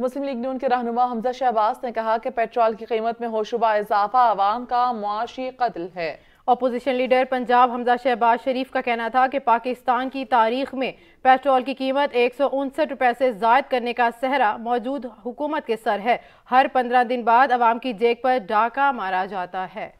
मुस्लिम league नून के रहनुमा हमजा शहबाज ने कहा कि पेट्रोल की कीमत में होशुबा इजाफा आवाम का मुआशी कत्ल है अपोजिशन लीडर पंजाब हमजा शहबाज शरीफ का कहना था कि पाकिस्तान की तारीख में पेट्रोल की कीमत एक सौ उनसठ रुपए से जायद करने का सहरा मौजूद हुकूमत के सर है हर पंद्रह दिन बाद आवाम की जेक पर डाका मारा जाता है